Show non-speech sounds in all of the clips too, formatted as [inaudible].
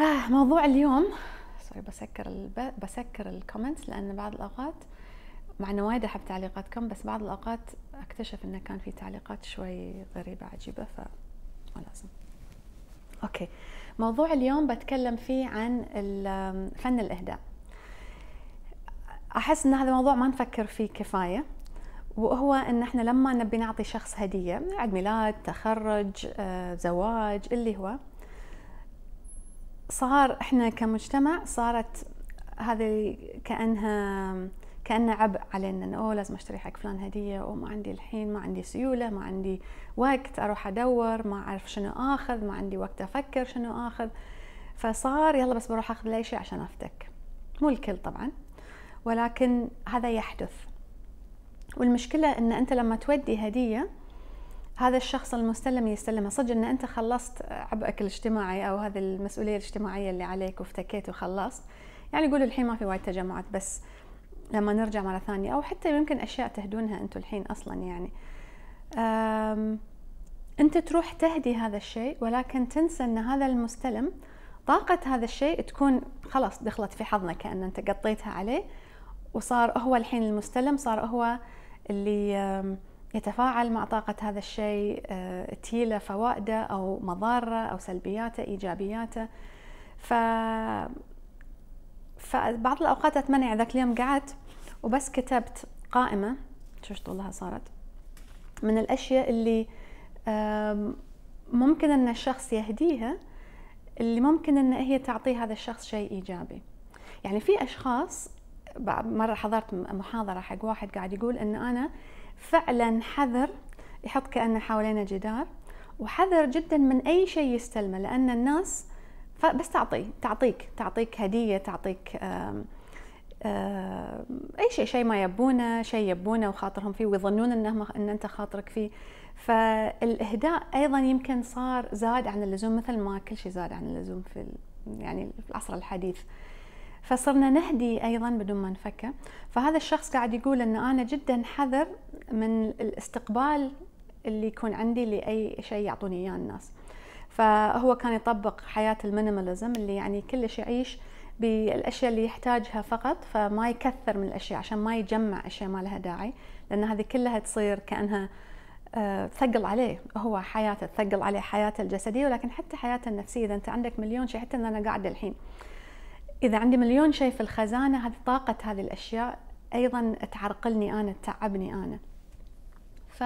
آه موضوع اليوم سوري بسكر الب... بسكر الكومنتس لان بعض الاوقات مع انه وايد احب تعليقاتكم بس بعض الاوقات اكتشف انه كان في تعليقات شوي غريبه عجيبه ف لازم اوكي موضوع اليوم بتكلم فيه عن فن الاهداء احس ان هذا الموضوع ما نفكر فيه كفايه وهو ان احنا لما نبي نعطي شخص هديه عيد ميلاد تخرج آه، زواج اللي هو صار احنا كمجتمع صارت هذه كانها كانه عبء علينا انه اوه لازم اشتري حق فلان هديه وما ما عندي الحين ما عندي سيوله ما عندي وقت اروح ادور ما اعرف شنو اخذ ما عندي وقت افكر شنو اخذ فصار يلا بس بروح اخذ لي شيء عشان افتك مو الكل طبعا ولكن هذا يحدث والمشكله ان انت لما تودي هديه هذا الشخص المستلم يستلمها صدق ان انت خلصت عبئك الاجتماعي او هذه المسؤوليه الاجتماعيه اللي عليك وافتكيت وخلصت يعني يقول الحين ما في وايد تجمعات بس لما نرجع مره ثانيه او حتى يمكن اشياء تهدونها انتم الحين اصلا يعني انت تروح تهدي هذا الشيء ولكن تنسى ان هذا المستلم طاقة هذا الشيء تكون خلاص دخلت في حضنه كأن أنت قطيتها عليه وصار هو الحين المستلم صار هو اللي يتفاعل مع طاقة هذا الشيء آه، تيله فوائده أو مضاره أو سلبياته إيجابياته ف فبعض الأوقات أتمنى ذاك اليوم قعدت وبس كتبت قائمة شو طولها صارت من الأشياء اللي ممكن أن الشخص يهديها اللي ممكن أن هي تعطي هذا الشخص شيء إيجابي يعني في أشخاص مرة حضرت محاضرة حق واحد قاعد يقول أن أنا فعلا حذر يحط كأنه حوالينا جدار وحذر جدا من أي شيء يستلمه لأن الناس بس تعطي تعطيك تعطيك هدية تعطيك أي شيء شيء ما يبونه شيء يبونه وخاطرهم فيه ويظنون إنهم إن أنت خاطرك فيه فالإهداء أيضا يمكن صار زاد عن اللزوم مثل ما كل شيء زاد عن اللزوم في يعني في العصر الحديث فصرنا نهدي ايضا بدون ما نفكر فهذا الشخص قاعد يقول ان انا جدا حذر من الاستقبال اللي يكون عندي لاي شيء يعطوني اياه الناس فهو كان يطبق حياه المينيماليزم اللي يعني كلش يعيش بالاشياء اللي يحتاجها فقط فما يكثر من الاشياء عشان ما يجمع اشياء ما لها داعي لان هذه كلها تصير كانها آه، ثقل عليه هو حياته ثقل عليه حياته الجسديه ولكن حتى حياته النفسيه اذا انت عندك مليون شيء حتى ان انا قاعده الحين اذا عندي مليون شيء في الخزانه هذه طاقه هذه الاشياء ايضا تعرقلني انا تتعبني انا ف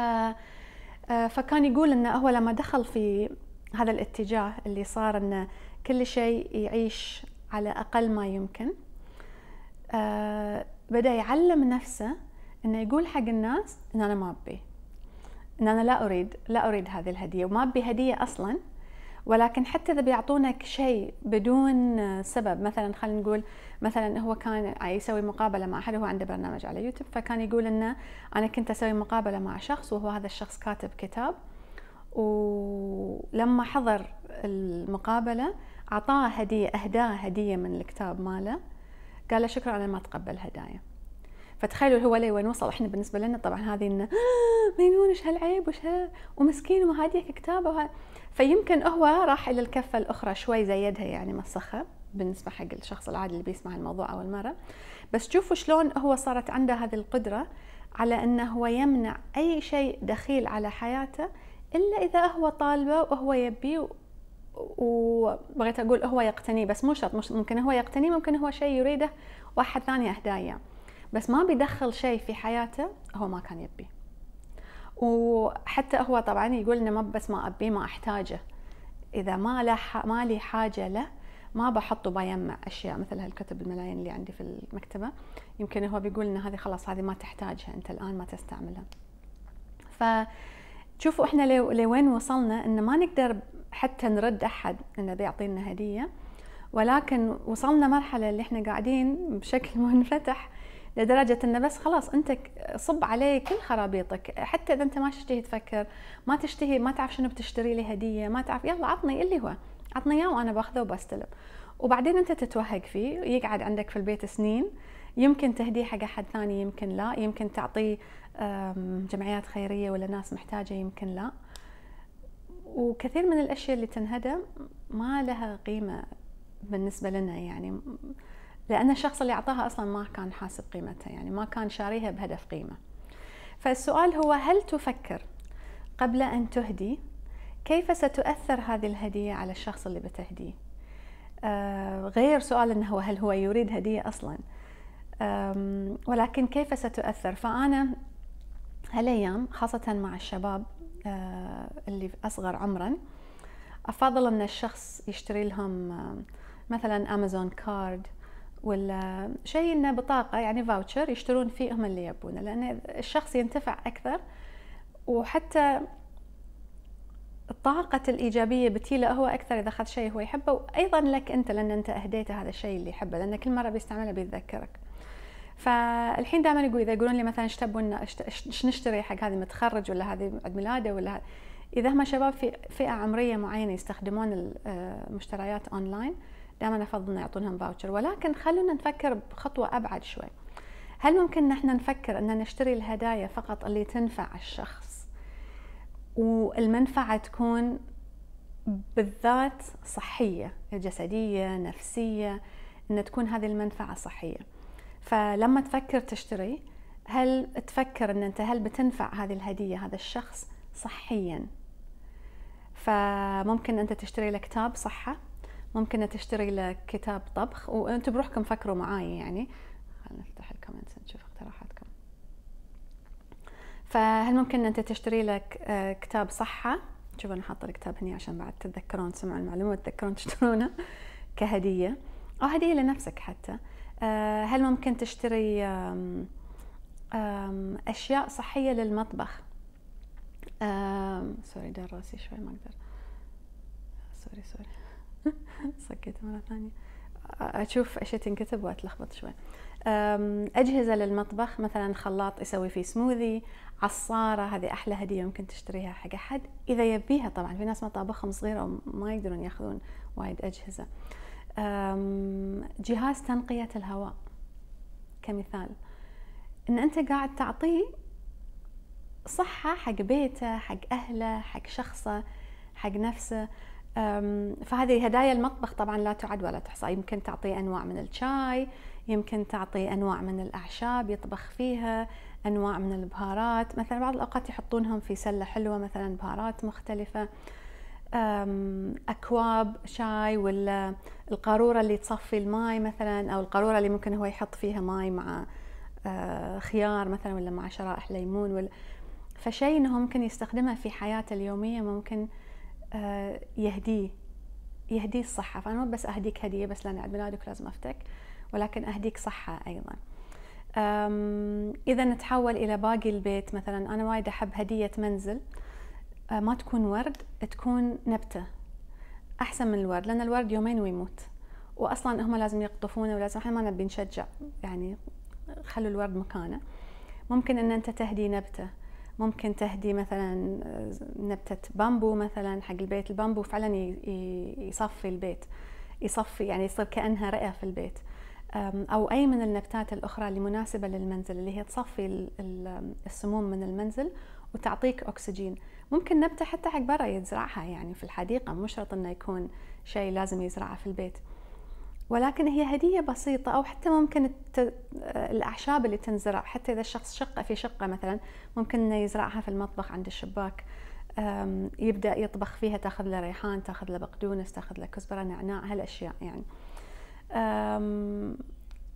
آه، فكان يقول انه هو لما دخل في هذا الاتجاه اللي صار انه كل شيء يعيش على اقل ما يمكن آه، بدا يعلم نفسه انه يقول حق الناس ان انا ما ابي ان انا لا اريد لا اريد هذه الهديه وما ابي هديه اصلا ولكن حتى اذا بيعطونك شيء بدون سبب مثلا خلينا نقول مثلا هو كان يسوي مقابله مع احد هو عنده برنامج على يوتيوب فكان يقول انه انا كنت اسوي مقابله مع شخص وهو هذا الشخص كاتب كتاب ولما حضر المقابله اعطاه هديه اهداه هديه من الكتاب ماله قال له شكرا انا ما اتقبل هدايا فتخيلوا هو لي وين وصل احنا بالنسبه لنا طبعا هذه انه آه، مينون ايش هالعيب وش ومسكين وهذيك كتابه فيمكن هو راح الى الكفه الاخرى شوي زيدها يعني مسخها بالنسبه حق الشخص العادي اللي بيسمع الموضوع اول مره بس شوفوا شلون هو صارت عنده هذه القدره على انه هو يمنع اي شيء دخيل على حياته الا اذا هو طالبه وهو يبيه وبغيت اقول هو يقتنيه بس مو شرط ممكن هو يقتنيه ممكن هو شيء يريده واحد ثاني اهداه اياه بس ما بيدخل شيء في حياته هو ما كان يبيه وحتى هو طبعا يقول انه ما بس ما ابيه ما احتاجه اذا ما له ما لي حاجه له ما بحطه بيمع اشياء مثل هالكتب الملايين اللي عندي في المكتبه يمكن هو بيقول ان هذه خلاص هذه ما تحتاجها انت الان ما تستعملها فشوفوا احنا لوين وصلنا ان ما نقدر حتى نرد احد انه بيعطينا هديه ولكن وصلنا مرحله اللي احنا قاعدين بشكل [laughs] منفتح لدرجه انه بس خلاص انت صب عليه كل خرابيطك حتى اذا انت ما تشتهي تفكر ما تشتهي ما تعرف شنو بتشتري لي هديه ما تعرف يلا عطني اللي هو عطني اياه وانا باخذه وبستلم وبعدين انت تتوهق فيه يقعد عندك في البيت سنين يمكن تهديه حق احد ثاني يمكن لا يمكن تعطيه جمعيات خيريه ولا ناس محتاجه يمكن لا وكثير من الاشياء اللي تنهدم ما لها قيمه بالنسبه لنا يعني لان الشخص اللي اعطاها اصلا ما كان حاسب قيمتها يعني ما كان شاريها بهدف قيمه فالسؤال هو هل تفكر قبل ان تهدي كيف ستؤثر هذه الهديه على الشخص اللي بتهديه آه، غير سؤال انه هل هو يريد هديه اصلا ولكن كيف ستؤثر فانا هالايام خاصه مع الشباب آه، اللي اصغر عمرا افضل ان الشخص يشتري لهم آه، مثلا امازون كارد ولا شيء انه بطاقه يعني فاوتشر يشترون فيه هم اللي يبونه لان الشخص ينتفع اكثر وحتى طاقة الإيجابية بتيله هو أكثر إذا أخذ شيء هو يحبه وأيضا لك أنت لأن أنت أهديته هذا الشيء اللي يحبه لأن كل مرة بيستعمله بيتذكرك فالحين دائما يقول إذا يقولون لي مثلا ايش تبون ايش نشتري حق هذه متخرج ولا هذه عيد ميلاده ولا إذا هم شباب في فئة عمرية معينة يستخدمون المشتريات آه، أونلاين دائما افضل يعطونهم فاوتشر ولكن خلونا نفكر بخطوه ابعد شوي هل ممكن نحن نفكر ان نشتري الهدايا فقط اللي تنفع الشخص والمنفعه تكون بالذات صحيه جسديه نفسيه ان تكون هذه المنفعه صحيه فلما تفكر تشتري هل تفكر ان انت هل بتنفع هذه الهديه هذا الشخص صحيا فممكن انت تشتري له كتاب صحه ممكن تشتري لك كتاب طبخ وانتم بروحكم فكروا معاي يعني خلينا نفتح الكومنتس نشوف اقتراحاتكم فهل ممكن انت تشتري لك آه، كتاب صحه شوف انا حاطه الكتاب هنا عشان بعد تتذكرون تسمعون المعلومه وتتذكرون تشترونه [laughs] كهديه او هديه لنفسك حتى آه، هل ممكن تشتري اشياء صحيه للمطبخ سوري دار راسي شوي ما اقدر سوري سوري [laughs] سكيته مره ثانيه اشوف اشياء تنكتب واتلخبط شوي اجهزه للمطبخ مثلا خلاط يسوي فيه سموذي عصاره هذه احلى هديه ممكن تشتريها حق احد اذا يبيها طبعا في ناس مطابخهم صغيره وما يقدرون ياخذون وايد اجهزه جهاز تنقيه الهواء كمثال ان انت قاعد تعطيه صحه حق بيته حق اهله حق شخصه حق نفسه فهذه هدايا المطبخ طبعا لا تعد ولا تحصى يمكن تعطيه انواع من الشاي يمكن تعطي انواع من الاعشاب يطبخ فيها انواع من البهارات مثلا بعض الاوقات يحطونهم في سله حلوه مثلا بهارات مختلفه اكواب شاي ولا القاروره اللي تصفي الماي مثلا او القاروره اللي ممكن هو يحط فيها ماي مع أه، خيار مثلا ولا مع شرائح ليمون ولا فشيء انه ممكن يستخدمها في حياته اليوميه ممكن آه، يهديه يهديه الصحة فأنا مو بس أهديك هدية بس لأن عيد ميلادك لازم أفتك ولكن أهديك صحة أيضا إذا نتحول إلى باقي البيت مثلا أنا وايد أحب هدية منزل آه، ما تكون ورد تكون نبتة أحسن من الورد لأن الورد يومين ويموت وأصلا هم لازم يقطفونه ولازم احنا ما نبي نشجع يعني خلوا الورد مكانه ممكن ان انت تهدي نبته ممكن تهدي مثلا آه، نبتة بامبو مثلا حق البيت البامبو فعلا يصفي البيت يصفي يعني يصير كأنها رئة في البيت أو أي من النبتات الأخرى اللي مناسبة للمنزل اللي هي تصفي السموم من المنزل وتعطيك أكسجين ممكن نبتة حتى حق برا يزرعها يعني في الحديقة مو شرط أنه يكون شيء لازم يزرعه في البيت ولكن هي هدية بسيطة أو حتى ممكن الت... آه، الأعشاب اللي تنزرع حتى إذا الشخص شقة في شقة مثلا ممكن إنه يزرعها في المطبخ عند الشباك يبدأ يطبخ فيها تاخذ له ريحان تاخذ له بقدونس تاخذ له كزبرة نعناع هالأشياء يعني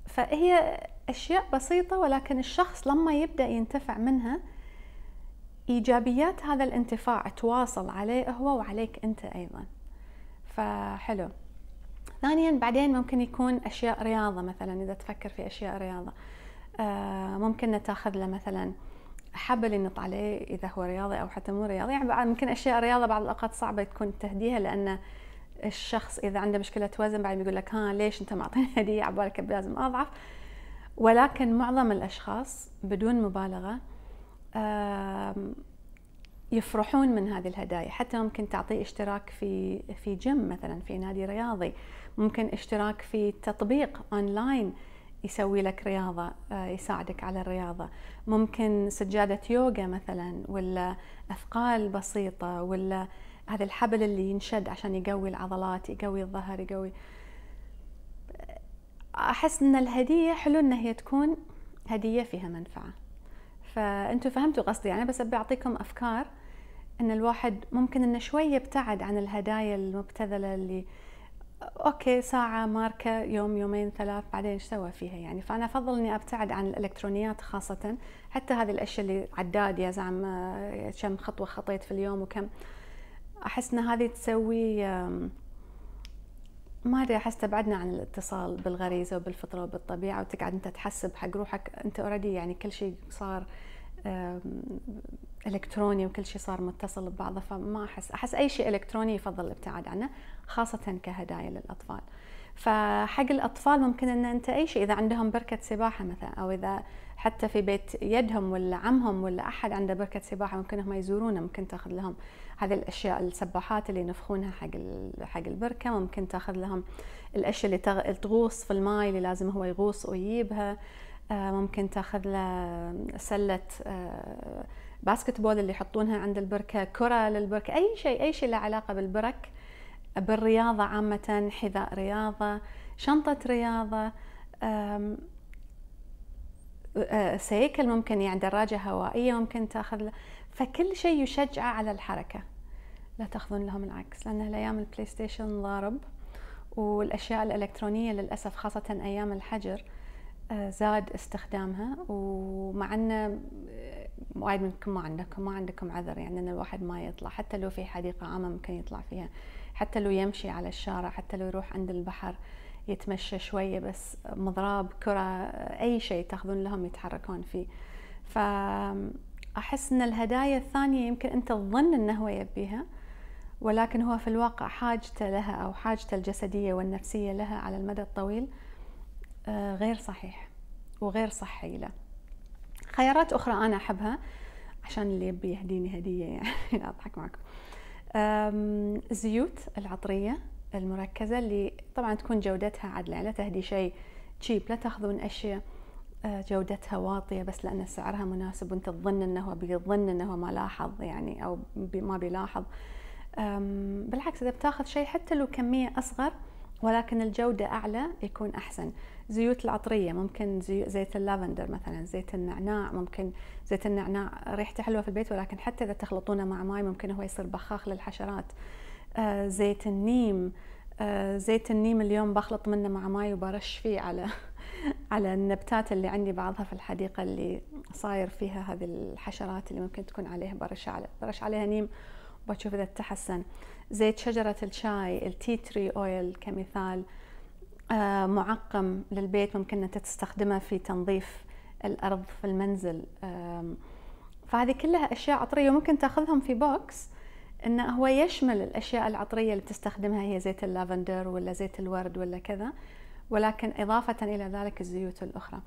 فهي أشياء بسيطة ولكن الشخص لما يبدأ ينتفع منها إيجابيات هذا الانتفاع تواصل عليه هو وعليك أنت أيضا فحلو ثانيا بعدين ممكن يكون اشياء رياضه مثلا اذا تفكر في اشياء رياضه آه، ممكن تاخذ له مثلا حبل ينط عليه اذا هو رياضي او حتى مو رياضي يعني ممكن اشياء رياضه بعض الاوقات صعبه تكون تهديها لان الشخص اذا عنده مشكله وزن بعد بيقول لك ها ليش انت معطيني [laughs] هديه على بالك لازم اضعف ولكن معظم الاشخاص بدون مبالغه يفرحون من هذه الهدايا حتى ممكن تعطيه اشتراك في في جيم مثلا في نادي رياضي ممكن اشتراك في تطبيق اونلاين يسوي لك رياضة آه، يساعدك على الرياضة ممكن سجادة يوغا مثلا ولا أثقال بسيطة ولا هذا الحبل اللي ينشد عشان يقوي العضلات يقوي الظهر يقوي أحس أن الهدية حلو أن هي تكون هدية فيها منفعة فأنتوا فهمتوا قصدي أنا بس بعطيكم أفكار أن الواحد ممكن أنه شوي يبتعد عن الهدايا المبتذلة اللي اوكي ساعه ماركه يوم يومين ثلاث بعدين ايش سوى فيها يعني فانا افضل اني ابتعد عن الالكترونيات خاصه حتى هذه الاشياء اللي عداد يا زعم آه، كم خطوه خطيت في اليوم وكم احس ان هذه تسوي ما ادري احس تبعدنا عن الاتصال بالغريزه وبالفطره وبالطبيعه وتقعد انت تحسب حق روحك انت اوريدي يعني كل شيء صار الكتروني وكل شيء صار متصل ببعضه فما احس احس اي شيء الكتروني يفضل الابتعاد عنه خاصه كهدايا للاطفال فحق الاطفال ممكن ان انت اي شيء اذا عندهم بركه سباحه مثلا او اذا حتى في بيت يدهم ولا عمهم ولا احد عنده بركه سباحه ممكن هم يزورونه ممكن تاخذ لهم هذه الاشياء السباحات اللي ينفخونها حق حق البركه ممكن تاخذ لهم الاشياء اللي تغوص في الماي اللي لازم هو يغوص ويجيبها آه، ممكن تاخذ له سله آه، باسكت بول اللي يحطونها عند البركه كره للبركه اي شيء اي شيء له علاقه بالبرك بالرياضه عامه حذاء رياضه شنطه رياضه آه، سيكل ممكن يعني دراجه هوائيه ممكن تاخذ له فكل شيء يشجعه على الحركه لا تاخذون لهم العكس لان الايام البلاي ستيشن ضارب والاشياء الالكترونيه للاسف خاصه ايام الحجر زاد استخدامها ومع أن آه، وايد منكم ما عندكم ما عندكم عذر يعني ان الواحد ما يطلع حتى لو في حديقه عامه ممكن يطلع فيها حتى لو يمشي على الشارع حتى لو يروح عند البحر يتمشى شويه بس مضراب كره اي شيء تاخذون لهم يتحركون فيه فاحس ان الهدايا الثانيه يمكن انت تظن انه هو يبيها ولكن هو في الواقع حاجته لها او حاجته الجسديه والنفسيه لها على المدى الطويل آه، غير صحيح وغير صحي له خيارات أخرى أنا أحبها عشان اللي يبي يهديني هدية يعني [laughs] أضحك معكم الزيوت العطرية المركزة اللي طبعا تكون جودتها عادلة لا تهدي شيء تشيب لا تاخذون أشياء آه، جودتها واطية بس لأن سعرها مناسب وأنت تظن أنه بيظن أنه ما لاحظ يعني أو ما بيلاحظ بالعكس إذا بتاخذ شيء حتى لو كمية أصغر ولكن الجودة أعلى يكون أحسن زيوت العطريه ممكن زي زيت اللافندر مثلا زيت النعناع ممكن زيت النعناع ريحته حلوه في البيت ولكن حتى اذا تخلطونه مع ماي ممكن هو يصير بخاخ للحشرات آه زيت النيم آه زيت النيم اليوم بخلط منه مع ماي وبرش فيه على [laughs] على النبتات اللي عندي بعضها في الحديقه اللي صاير فيها هذه الحشرات اللي ممكن تكون عليها برش على برش عليها نيم وبشوف اذا تحسن زيت شجره الشاي التي تري اويل كمثال آه، معقم للبيت ممكن انت تستخدمه في تنظيف الارض في المنزل فهذه كلها اشياء عطريه ممكن تاخذهم في بوكس انه هو يشمل الاشياء العطريه اللي بتستخدمها هي زيت اللافندر ولا زيت الورد ولا كذا ولكن اضافه الى ذلك الزيوت الاخرى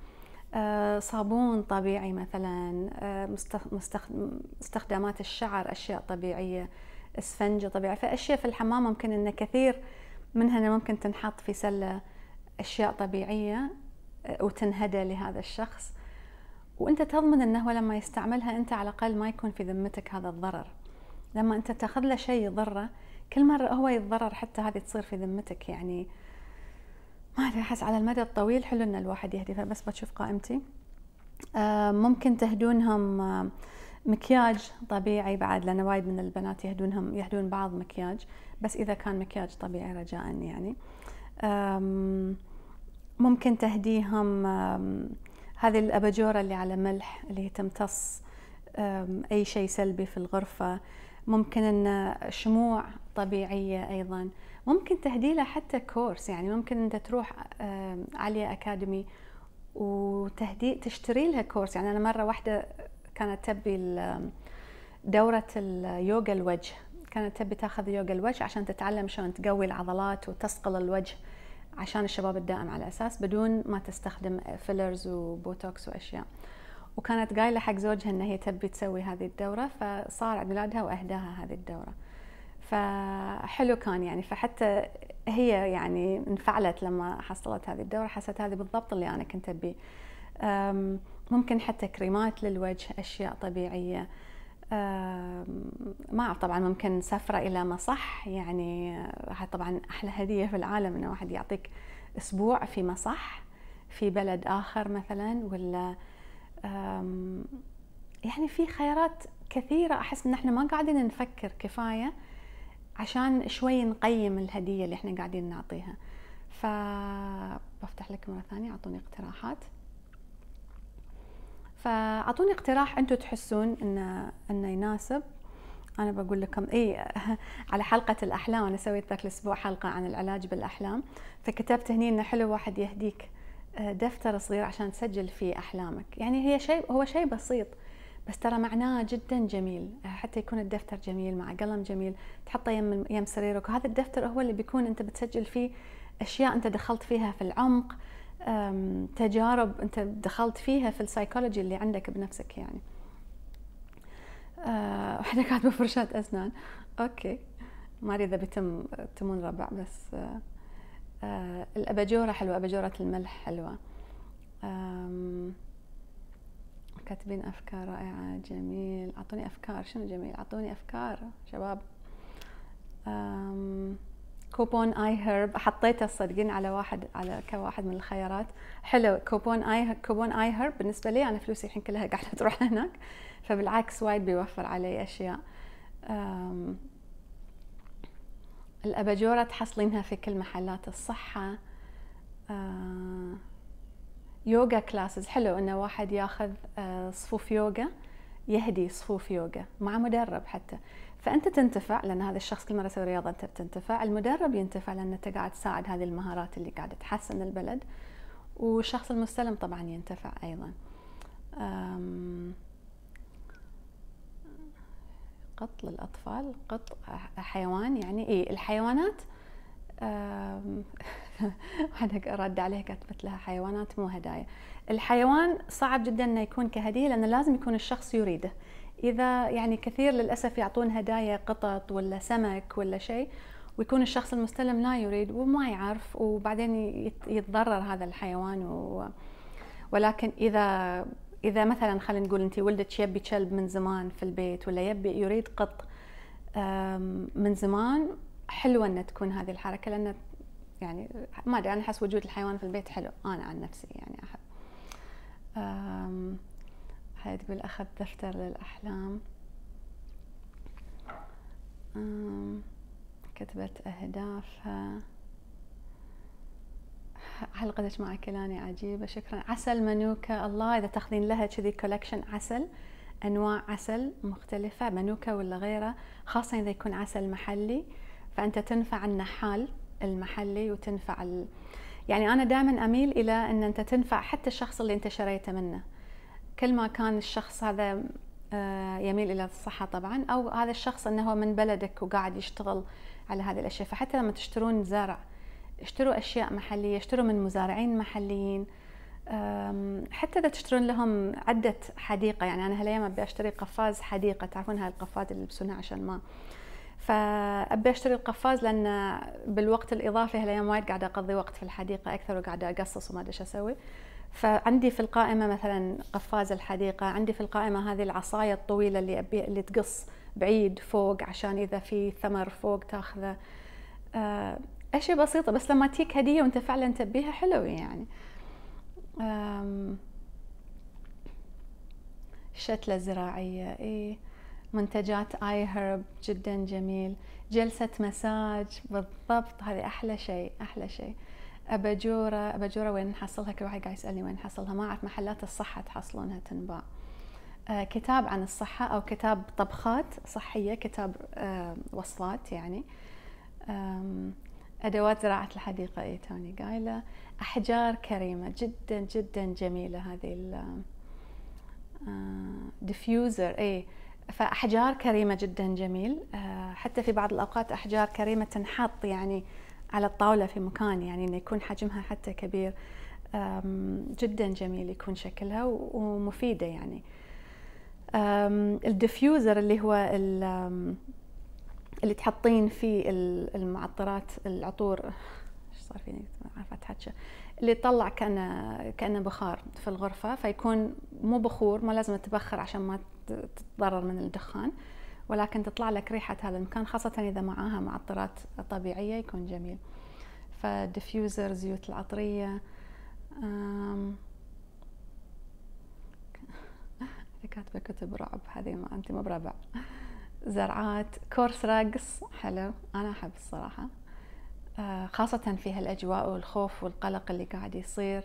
آه، صابون طبيعي مثلا آه، استخدامات الشعر اشياء طبيعيه اسفنجه طبيعيه فاشياء في الحمام ممكن انه كثير منها ممكن تنحط في سلة أشياء طبيعية آه، وتنهدى لهذا الشخص وانت تضمن انه لما يستعملها انت على الاقل ما يكون في ذمتك هذا الضرر لما انت تاخذ له شيء يضره كل مره هو يتضرر حتى هذه تصير في ذمتك يعني ما ادري احس على المدى الطويل حلو ان الواحد يهدي بس بتشوف قائمتي آه، ممكن تهدونهم آه، مكياج طبيعي بعد لان وايد من البنات يهدونهم يهدون بعض مكياج بس اذا كان مكياج طبيعي رجاء يعني ممكن تهديهم هذه الاباجوره اللي على ملح اللي هي تمتص اي شيء سلبي في الغرفه ممكن ان شموع طبيعيه ايضا ممكن تهدي له حتى كورس يعني ممكن انت تروح عليا اكاديمي وتهدي تشتري لها كورس يعني انا مره واحده كانت تبي دورة اليوغا الوجه كانت تبي تاخذ يوغا الوجه عشان تتعلم شلون تقوي العضلات وتسقل الوجه عشان الشباب الدائم على اساس بدون ما تستخدم فيلرز وبوتوكس واشياء وكانت قايله حق زوجها ان هي تبي تسوي هذه الدوره فصار عيد ميلادها واهداها هذه الدوره فحلو كان يعني فحتى هي يعني انفعلت لما حصلت هذه الدوره حست هذه بالضبط اللي انا كنت ابيه ممكن حتى كريمات للوجه اشياء طبيعيه ما اعرف طبعا ممكن سفره الى مصح يعني آه، طبعا احلى هديه في العالم انه واحد يعطيك اسبوع في مصح في بلد اخر مثلا ولا يعني في خيارات كثيره احس ان احنا ما قاعدين نفكر كفايه عشان شوي نقيم الهديه اللي احنا قاعدين نعطيها فبفتح لك مره ثانيه اعطوني اقتراحات فاعطوني اقتراح انتم تحسون انه انه يناسب انا بقول لكم اي [laughs] على حلقه الاحلام انا سويت ذاك الاسبوع حلقه عن العلاج بالاحلام فكتبت هني انه حلو واحد يهديك آه، دفتر صغير عشان تسجل فيه احلامك يعني هي شيء هو شيء بسيط بس ترى معناه جدا جميل حتى يكون الدفتر جميل مع قلم جميل تحطه يم يم سريرك وهذا الدفتر هو اللي بيكون انت بتسجل فيه اشياء انت دخلت فيها في العمق تجارب انت دخلت فيها في السايكولوجي اللي عندك بنفسك يعني أه، واحده كاتبه فرشاه اسنان اوكي ما ادري اذا بيتم تمون ربع بس أه، أه، الاباجوره حلوه اباجوره الملح حلوه كاتبين افكار رائعه جميل اعطوني افكار شنو جميل اعطوني افكار شباب آم كوبون اي هيرب حطيته صدقين على واحد على كواحد من الخيارات حلو كوبون اي كوبون اي هيرب بالنسبه لي انا فلوسي الحين كلها قاعده [laughs] تروح هناك فبالعكس وايد بيوفر علي اشياء الاباجوره تحصلينها في كل محلات الصحه آه، يوغا كلاسز حلو انه واحد ياخذ آه، صفوف يوغا يهدي صفوف يوغا مع مدرب حتى فانت تنتفع لان هذا الشخص كل مره يسوي رياضه انت بتنتفع المدرب ينتفع لان انت قاعد تساعد هذه المهارات اللي قاعده تحسن البلد والشخص المستلم طبعا ينتفع ايضا قط للاطفال، قط حيوان يعني اي الحيوانات واحدة [laughs] رد عليها كتبت لها حيوانات مو هدايا الحيوان صعب جدا انه يكون كهديه لانه لازم يكون الشخص يريده اذا يعني كثير للاسف يعطون هدايا قطط ولا سمك ولا شيء ويكون الشخص المستلم لا يريد وما يعرف وبعدين يتضرر هذا الحيوان و... ولكن اذا اذا مثلا خلينا نقول انت ولدك يبي كلب من زمان في البيت ولا يبي يريد قط من زمان حلوه ان تكون هذه الحركه لان يعني ما ادري انا احس وجود الحيوان في البيت حلو انا عن نفسي يعني احب واحد بالأخذ دفتر للأحلام كتبت أهدافها حلقتك مع كلاني عجيبة شكرا عسل منوكا الله إذا تاخذين لها كذي كولكشن عسل أنواع عسل مختلفة منوكا ولا غيره خاصة إذا يكون عسل محلي فأنت تنفع النحال المحلي وتنفع ال... يعني أنا دائما أميل إلى أن أنت تنفع حتى الشخص اللي أنت شريته منه كل ما كان الشخص هذا آه، يميل الى الصحه طبعا او هذا الشخص انه هو من بلدك وقاعد يشتغل على هذه الاشياء فحتى لما تشترون زرع اشتروا اشياء محليه اشتروا من مزارعين محليين حتى اذا تشترون لهم عده حديقه يعني انا هالايام ابي اشتري قفاز حديقه تعرفون هاي القفاز اللي يلبسونها عشان ما فابي اشتري القفاز لان بالوقت الاضافي هالايام وايد قاعده اقضي وقت في الحديقه اكثر وقاعده اقصص وما ادري ايش اسوي فعندي في القائمه مثلا قفاز الحديقه عندي في القائمه هذه العصايه الطويله اللي ابي اللي تقص بعيد فوق عشان اذا في ثمر فوق تاخذه آه، اشياء بسيطه بس لما تجيك هديه وانت فعلا تبيها حلو يعني الشتله الزراعيه اي منتجات اي هرب جدا جميل جلسه مساج بالضبط هذه احلى شيء احلى شيء اباجوره اباجوره وين نحصلها كل واحد قاعد يسالني وين نحصلها ما اعرف محلات الصحه تحصلونها تنباع آه، كتاب عن الصحه او كتاب طبخات صحيه كتاب آه، وصلات وصفات يعني ادوات زراعه الحديقه اي توني قايله احجار كريمه جدا جدا جميله هذه ال ديفيوزر آه، اي فاحجار كريمه جدا جميل حتى في بعض الاوقات احجار كريمه تنحط يعني على الطاولة في مكان يعني إنه يكون حجمها حتى كبير جدا جميل يكون شكلها ومفيدة يعني الديفيوزر اللي هو اللي تحطين فيه المعطرات العطور ايش صار فيني ما عارفه اللي يطلع كانه كانه بخار في الغرفه فيكون مو بخور ما لازم تبخر عشان ما تتضرر من الدخان ولكن تطلع لك ريحه هذا المكان خاصه اذا معاها معطرات طبيعيه يكون جميل فديفيوزر زيوت العطريه [laughs] كاتبه كتب رعب هذه ما انت مو بربع زرعات كورس رقص حلو انا احب الصراحه آه، خاصة في هالأجواء والخوف والقلق اللي قاعد يصير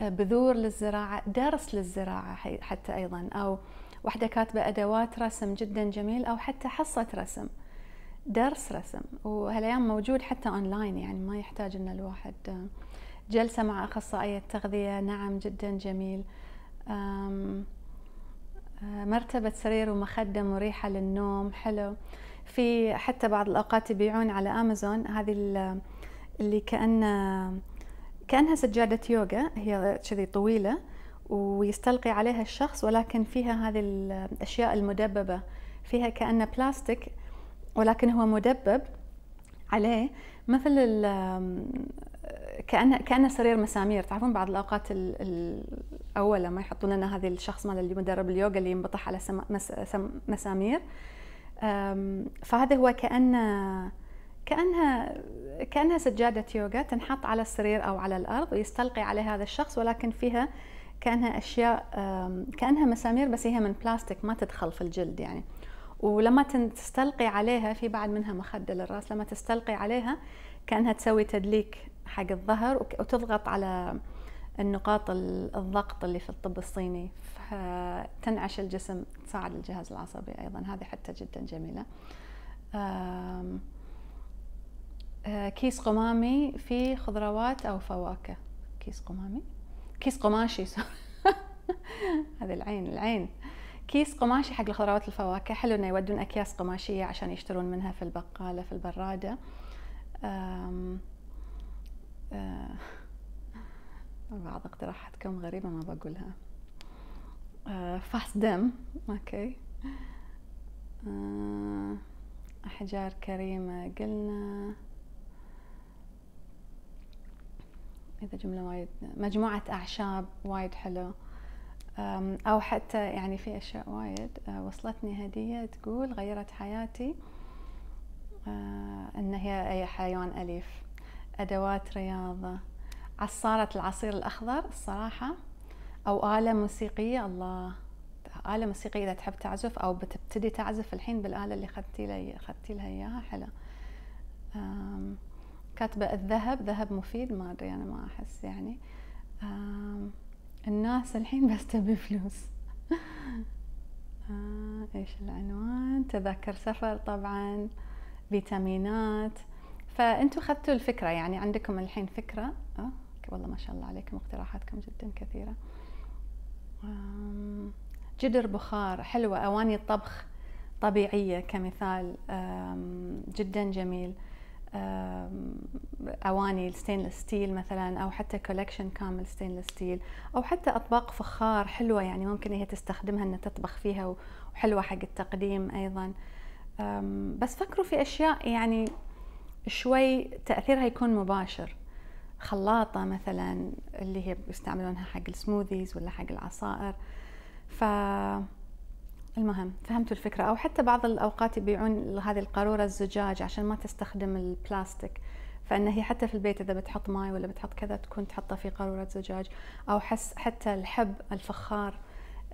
آه، بذور للزراعة درس للزراعة حتى أيضا أو واحدة كاتبة أدوات رسم جدا جميل أو حتى حصة رسم درس رسم وهالايام موجود حتى اونلاين يعني ما يحتاج ان الواحد آه، جلسه مع اخصائيه تغذيه نعم جدا جميل آه، مرتبه سرير ومخده مريحه للنوم حلو في حتى بعض الاوقات يبيعون على امازون هذه آه، اللي كانها كانها سجاده يوغا هي كذي طويله ويستلقي عليها الشخص ولكن فيها هذه الأشياء المدببة فيها كأنه بلاستيك ولكن هو مدبب عليه مثل كأنه كأنه سرير مسامير تعرفون بعض الأوقات الأول لما يحطون لنا هذه الشخص مال اللي مدرب اليوغا اللي ينبطح على مسامير فهذا هو كأنه كأنها كأنها سجادة يوغا تنحط على السرير أو على الأرض ويستلقي عليها هذا الشخص ولكن فيها كانها اشياء كانها مسامير بس هي من بلاستيك ما تدخل في الجلد يعني ولما تستلقي عليها في بعد منها مخدة للراس لما تستلقي عليها كانها تسوي تدليك حق الظهر وتضغط على النقاط الضغط اللي في الطب الصيني فتنعش الجسم تساعد الجهاز العصبي ايضا هذه حتى جدا جميله آه، كيس قمامي فيه خضروات او فواكه كيس قمامي كيس قماشي [laughs] هذه العين العين كيس قماشي حق الخضروات الفواكه حلو انه يودون اكياس قماشيه عشان يشترون منها في البقاله في البراده أم أم آه، [laughs] بعض اقتراحاتكم غريبه ما بقولها آه، فاس دم اوكي آه، احجار كريمه قلنا اذا جمله وايد مجموعه اعشاب وايد حلو او حتى يعني في اشياء وايد أه، وصلتني هديه تقول غيرت حياتي أه، ان هي اي حيوان اليف ادوات رياضه عصاره العصير الاخضر الصراحه او اله موسيقيه الله آلة موسيقية إذا تحب تعزف أو بتبتدي تعزف الحين بالآلة اللي خدتي خدتي لها إياها حلو كاتبة الذهب ذهب مفيد ما أدري أنا ما أحس يعني الناس الحين بس تبي فلوس [laughs] آه، ايش العنوان تذاكر سفر طبعا فيتامينات فانتوا خدتوا الفكره يعني عندكم الحين فكره آه، والله ما شاء الله عليكم اقتراحاتكم جدا كثيره جدر بخار حلوه اواني الطبخ طبيعيه كمثال جدا جميل اواني الستينلس ستيل مثلا او حتى كولكشن كامل ستينلس ستيل او حتى اطباق فخار حلوه يعني ممكن هي تستخدمها انها تطبخ فيها وحلوه حق التقديم ايضا بس فكروا في اشياء يعني شوي تاثيرها يكون مباشر خلاطه مثلا اللي هي يستعملونها حق السموذيز ولا حق العصائر ف المهم فهمتوا الفكرة أو حتى بعض الأوقات يبيعون هذه القارورة الزجاج عشان ما تستخدم البلاستيك فإن هي حتى في البيت إذا بتحط ماي ولا بتحط كذا تكون تحطه في قارورة زجاج أو حس حتى الحب الفخار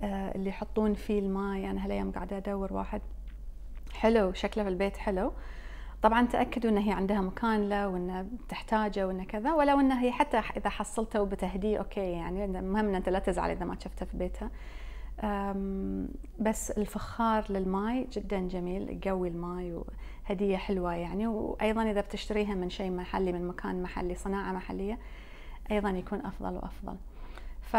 آه، اللي يحطون فيه الماي أنا هالأيام قاعدة أدور واحد حلو شكله في البيت حلو طبعا تاكدوا ان هي عندها مكان له وانها تحتاجه وانه كذا ولو أن هي حتى اذا حصلته وبتهديه اوكي يعني المهم ان انت لا تزعل اذا ما شفته في بيتها بس الفخار للماي جدا جميل قوي الماي وهدية حلوة يعني وأيضا إذا بتشتريها من شيء محلي من مكان محلي صناعة محلية أيضا يكون أفضل وأفضل ف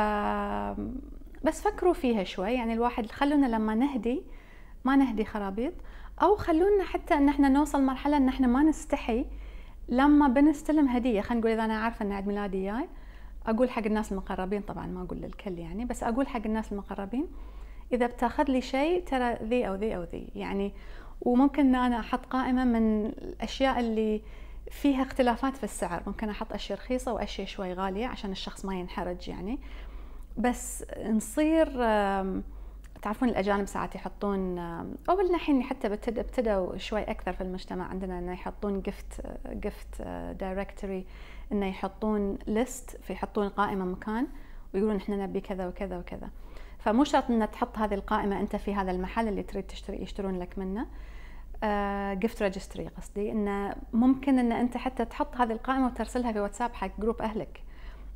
بس فكروا فيها شوي يعني الواحد خلونا لما نهدي ما نهدي خرابيط أو خلونا حتى أن احنا نوصل مرحلة أن احنا ما نستحي لما بنستلم هدية خلينا نقول إذا أنا عارفة أن عيد ميلادي جاي اقول حق الناس المقربين طبعا ما اقول للكل يعني بس اقول حق الناس المقربين اذا بتاخذ لي شيء ترى ذي او ذي او ذي يعني وممكن ان انا احط قائمه من الاشياء اللي فيها اختلافات في السعر ممكن احط اشياء رخيصه واشياء شوي غاليه عشان الشخص ما ينحرج يعني بس نصير تعرفون الاجانب ساعات يحطون او الحين حتى ابتدوا شوي اكثر في المجتمع عندنا انه يحطون جفت جفت دايركتوري انه يحطون ليست فيحطون قائمه مكان ويقولون احنا نبي كذا وكذا وكذا فمو شرط ان تحط هذه القائمه انت في هذا المحل اللي تريد تشتري يشترون لك منه جفت آه، ريجستري قصدي انه ممكن ان انت حتى تحط هذه القائمه وترسلها في واتساب حق جروب اهلك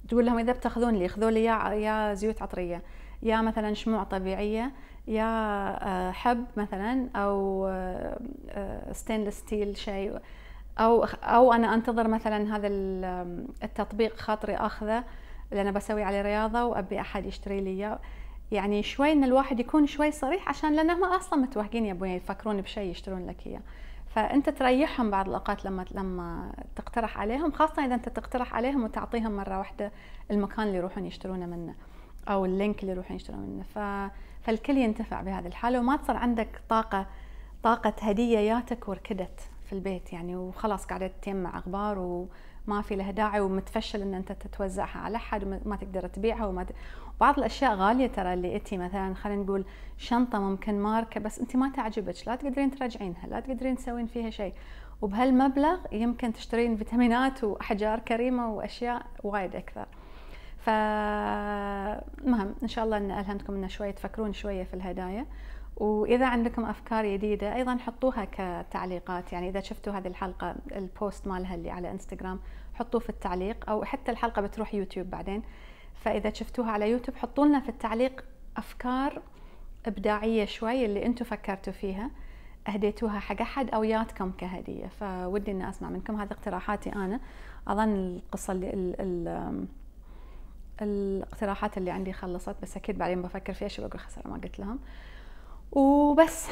تقول لهم اذا بتاخذون لي خذوا لي يا زيوت عطريه يا مثلا شموع طبيعيه يا آه، حب مثلا او ستينلس آه، ستيل شيء او او انا انتظر مثلا هذا التطبيق خاطري اخذه لان بسوي عليه رياضه وابي احد يشتري لي اياه يعني شوي ان الواحد يكون شوي صريح عشان لانهم اصلا متوهقين يبون يفكرون بشيء يشترون لك اياه فانت تريحهم بعض الاوقات لما لما تقترح عليهم خاصه اذا انت تقترح عليهم وتعطيهم مره واحده المكان اللي يروحون يشترونه منه او اللينك اللي يروحون يشترونه منه ف... فالكل ينتفع بهذه الحاله وما تصير عندك طاقه طاقه هديه ياتك وركدت في البيت يعني وخلاص قاعده تجمع اخبار وما في لها داعي ومتفشل ان انت تتوزعها على احد وما تقدر تبيعها وما ت... بعض الاشياء غاليه ترى اللي اتي مثلا خلينا نقول شنطه ممكن ماركه بس انت ما تعجبك لا تقدرين ترجعينها لا تقدرين تسوين فيها شيء وبهالمبلغ يمكن تشترين فيتامينات واحجار كريمه واشياء وايد اكثر فمهم ان شاء الله ان الهمتكم ان شويه تفكرون شويه في الهدايا واذا عندكم افكار جديده ايضا حطوها كتعليقات يعني اذا شفتوا هذه الحلقه البوست مالها اللي على انستغرام حطوه في التعليق او حتى الحلقه بتروح يوتيوب بعدين فاذا شفتوها على يوتيوب حطوا لنا في التعليق افكار ابداعيه شوي اللي انتم فكرتوا فيها اهديتوها حق احد او ياتكم كهديه فودي اني اسمع منكم هذه اقتراحاتي انا اظن القصه اللي الـ الـ الاقتراحات اللي عندي خلصت بس اكيد بعدين بفكر فيها شو بقول خساره ما قلت لهم وبس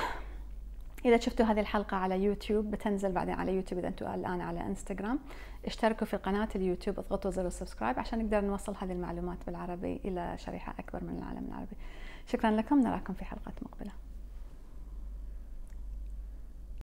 اذا شفتوا هذه الحلقه على يوتيوب بتنزل بعدين على يوتيوب اذا انتم الان على انستغرام اشتركوا في قناه اليوتيوب اضغطوا زر السبسكرايب عشان نقدر نوصل هذه المعلومات بالعربي الى شريحه اكبر من العالم العربي شكرا لكم نراكم في حلقه مقبله